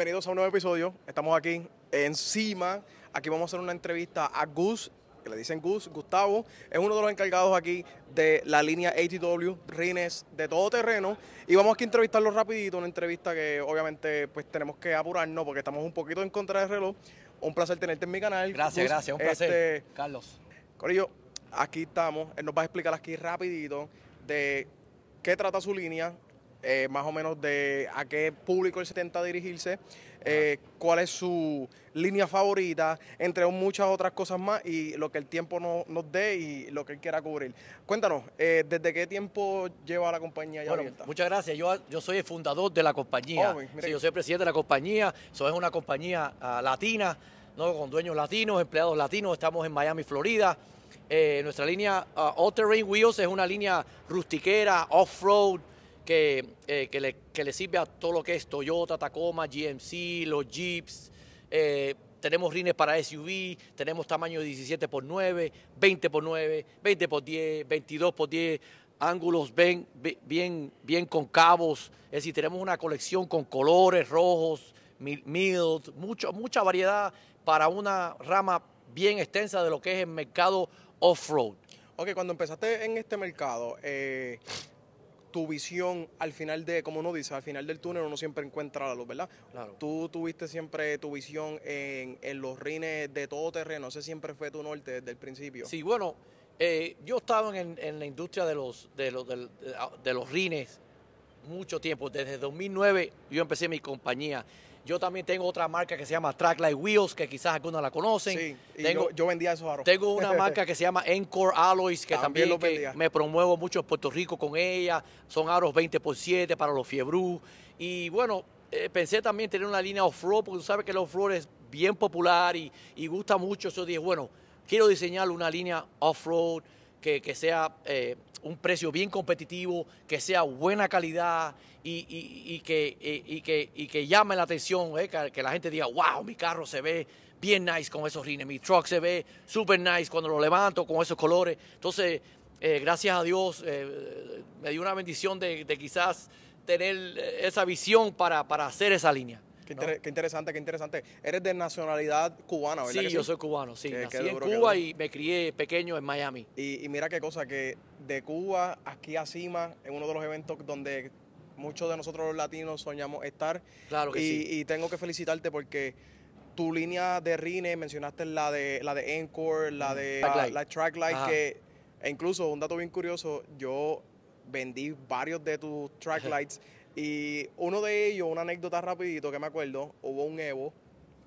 bienvenidos a un nuevo episodio. Estamos aquí encima. Aquí vamos a hacer una entrevista a Gus, que le dicen Gus, Gustavo. Es uno de los encargados aquí de la línea ATW, Rines, de todo terreno. Y vamos aquí a entrevistarlo rapidito, una entrevista que obviamente pues tenemos que apurarnos porque estamos un poquito en contra del reloj. Un placer tenerte en mi canal. Gracias, gracias, un placer. Este, Carlos. Corillo, aquí estamos. Él nos va a explicar aquí rapidito de qué trata su línea eh, más o menos de a qué público él se intenta dirigirse, ah. eh, cuál es su línea favorita, entre muchas otras cosas más y lo que el tiempo no, nos dé y lo que él quiera cubrir. Cuéntanos, eh, ¿desde qué tiempo lleva la compañía Muchas gracias, yo, soy el fundador de la compañía, oh, yo soy el presidente de la compañía, eso es una compañía ah, latina, ¿no? con dueños latinos, empleados latinos, estamos en Miami, Florida. nuestra línea ah, All Terrain Wheels es una línea rustiquera, off-road, eh, que, le, sirve a todo lo que es Toyota, Tacoma, GMC, los Jeeps. Eh, tenemos rines para SUV, tenemos tamaño 17 x 9, 20 x 9, 20 x 10, 22 x 10, ángulos bien, bien, bien concavos. Es decir, tenemos una colección con colores rojos, mild, mucho, mucha variedad para una rama bien extensa de lo que es el mercado off-road. Ok, cuando empezaste en este mercado, eh, tu visión al final de, como uno dice, al final del túnel uno siempre encuentra la luz, ¿verdad? Claro. Tú tuviste siempre tu visión en, en los rines de todo terreno, ese siempre fue tu norte desde el principio. Sí, bueno, eh, yo estaba en, en, la industria de los, de los, de los rines mucho tiempo, desde 2009 yo empecé mi compañía. Yo también tengo otra marca que se llama Tracklight Wheels, que quizás algunos la conocen. tengo, yo, vendía esos aros. Tengo una marca que se llama Encore Alloys, que también, me promuevo mucho en Puerto Rico con ella. Son aros 20x7 para los Fiebru. Y bueno, eh, pensé también tener una línea off-road, porque tú sabes que el off-road es bien popular y, gusta mucho. Yo dije, bueno, quiero diseñar una línea off-road que, sea eh, un precio bien competitivo, que sea buena calidad y, eh, que, y que, llame la atención, eh, que, la gente diga, wow, mi carro se ve bien nice con esos rines, mi truck se ve super nice cuando lo levanto con esos colores. Entonces, eh, gracias a Dios, me dio una bendición de, quizás tener esa visión para hacer esa línea. Qué, interesante, qué interesante. Eres de nacionalidad cubana, ¿verdad? Sí, yo soy cubano, sí. en Cuba y me crié pequeño en Miami. Y, mira qué cosa, que de Cuba aquí a Cima, en uno de los eventos donde muchos de nosotros los latinos soñamos estar. Claro que y, sí. Y tengo que felicitarte porque tu línea de Rine, mencionaste la de la de Encore, la de Tracklight, la, que e incluso un dato bien curioso, yo vendí varios de tus Tracklights Y uno de ellos, una anécdota rapidito que me acuerdo, hubo un Evo,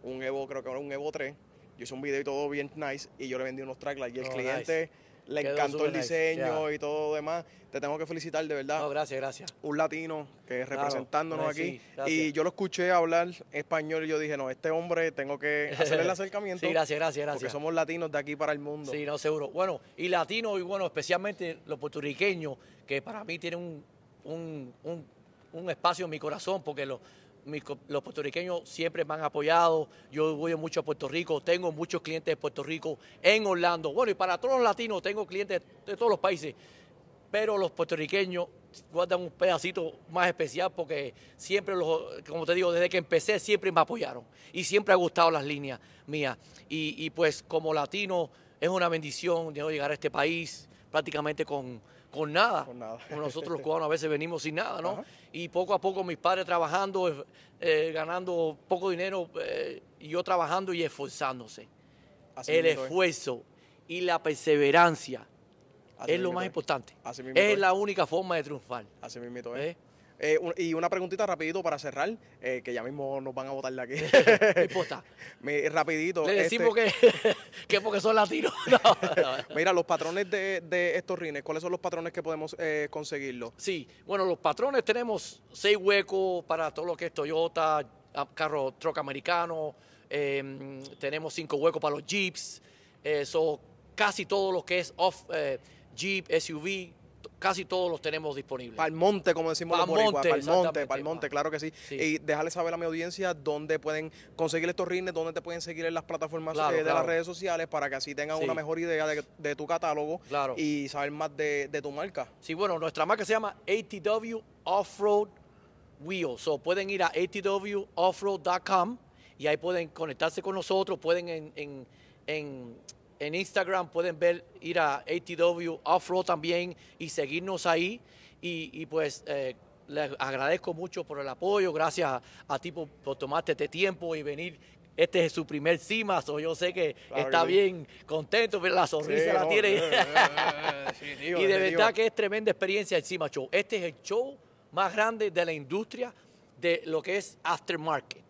un Evo, creo que era un Evo 3. Yo hice un video y todo bien nice y yo le vendí unos tracklines y el oh, cliente le encantó el diseño y todo demás. Te tengo que felicitar de verdad. No, gracias, gracias. Un latino que es representándonos aquí y yo lo escuché hablar español y yo dije, no, este hombre tengo que hacerle el acercamiento. sí, gracias, gracias, gracias. Porque somos latinos de aquí para el mundo. Sí, no, seguro. Bueno, y latinos y bueno, especialmente los puertorriqueños que para mí tienen un, un un espacio en mi corazón porque los puertorriqueños siempre me han apoyado, yo voy mucho a Puerto Rico, tengo muchos clientes de Puerto Rico, en Orlando, bueno, y para todos los latinos tengo clientes de todos los países, pero los puertorriqueños guardan un pedacito más especial porque siempre, los, como te digo, desde que empecé siempre me apoyaron y siempre ha gustado las líneas mías. Y, pues como latino es una bendición de llegar a este país prácticamente con con nada. Con nosotros los cubanos a veces venimos sin nada, ¿no? Y poco a poco mis padres trabajando, eh, eh, ganando poco dinero, eh, y yo trabajando y esforzándose. el esfuerzo y la perseverancia es lo más importante. es la única forma de triunfar. Así mismo eh, y una preguntita rapidito para cerrar, eh, que ya mismo nos van a votar de aquí. rapidito. Le este decimos que, que, porque son latinos. Mira, los patrones de, estos rines, ¿cuáles son los patrones que podemos eh, conseguirlo? Sí, bueno, los patrones tenemos seis huecos para todo lo que es Toyota, carro troca americano, em, tenemos cinco huecos para los Jeeps, son casi todo lo que es off Jeep, SUV, casi todos los tenemos disponibles. monte, como decimos Palmonte, los para el monte, claro que sí. Y déjale saber a mi audiencia dónde pueden conseguir estos rines, dónde te pueden seguir en las plataformas eh, de las redes sociales para que así tengan una mejor idea de, tu catálogo y saber más de, tu marca. Sí, bueno, nuestra marca se llama ATW Offroad Wheels. o pueden ir a atwoffroad.com y ahí pueden conectarse con nosotros, pueden en en Instagram pueden ver, ir a ATW Offroad también y seguirnos ahí. Y, pues eh, les agradezco mucho por el apoyo. Gracias a, ti por, tomarte este tiempo y venir este es su primer CIMA, o yo sé que está bien contento, pero la sonrisa la tiene. Eh, eh, y de verdad que es tremenda experiencia el CIMA Show. Este es el show más grande de la industria de lo que es aftermarket.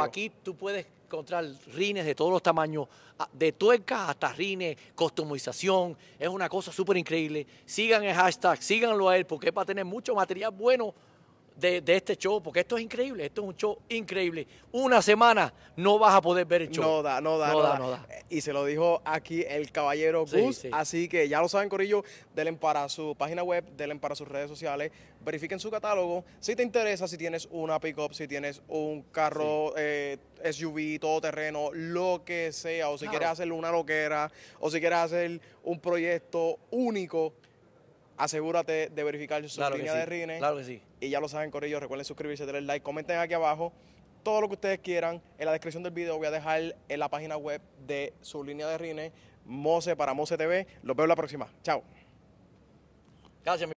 aquí tú puedes encontrar rines de todos los tamaños, de tuercas hasta rines, customización, es una cosa súper increíble. Sigan el hashtag, síganlo a él, porque va para tener mucho material bueno de, este show, porque esto es increíble, esto es un show increíble. Una semana no vas a poder ver el show. No da, no da, no, da, Y se lo dijo aquí el caballero Gus, así que ya lo saben, Corillo, denle para su página web, denle para sus redes sociales, verifiquen su catálogo. Si te interesa, si tienes una pickup, si tienes un carro SUV eh, SUV, todoterreno, lo que sea, o si quieres hacer una loquera, o si quieres hacer un proyecto único, asegúrate de verificar su línea de rines. Claro que sí. Y ya lo saben, Corillo, recuerden suscribirse, darle like, comenten aquí abajo todo lo que ustedes quieran. En la descripción del video voy a dejar en la página web de su línea de rines, Mose para Mose TV. Los veo la próxima. Chao. Gracias.